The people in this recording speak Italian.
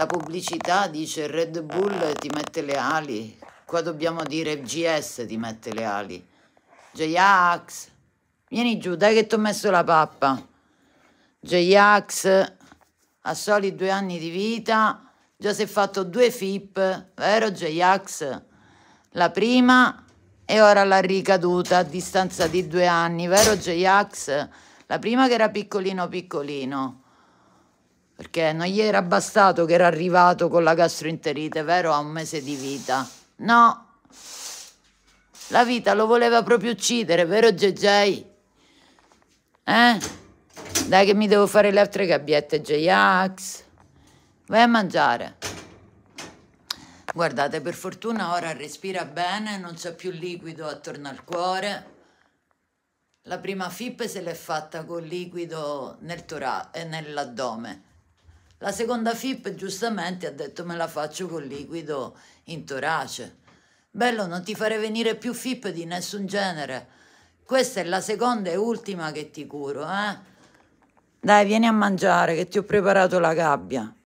La pubblicità dice Red Bull ti mette le ali, qua dobbiamo dire GS ti mette le ali. J-Ax, vieni giù, dai che ti ho messo la pappa. J-Ax, a soli due anni di vita, già si è fatto due FIP, vero J-Ax? La prima e ora la ricaduta a distanza di due anni, vero J-Ax? La prima che era piccolino piccolino perché non gli era bastato che era arrivato con la gastroenterite, vero? A un mese di vita. No, la vita lo voleva proprio uccidere, vero JJ? Eh? Dai che mi devo fare le altre gabbiette, J-Ax. Vai a mangiare. Guardate, per fortuna ora respira bene, non c'è più liquido attorno al cuore. La prima FIP se l'è fatta con liquido nel tora- e eh, nell'addome. La seconda FIP giustamente ha detto me la faccio col liquido in torace. Bello, non ti farei venire più FIP di nessun genere. Questa è la seconda e ultima che ti curo, eh? Dai, vieni a mangiare che ti ho preparato la gabbia.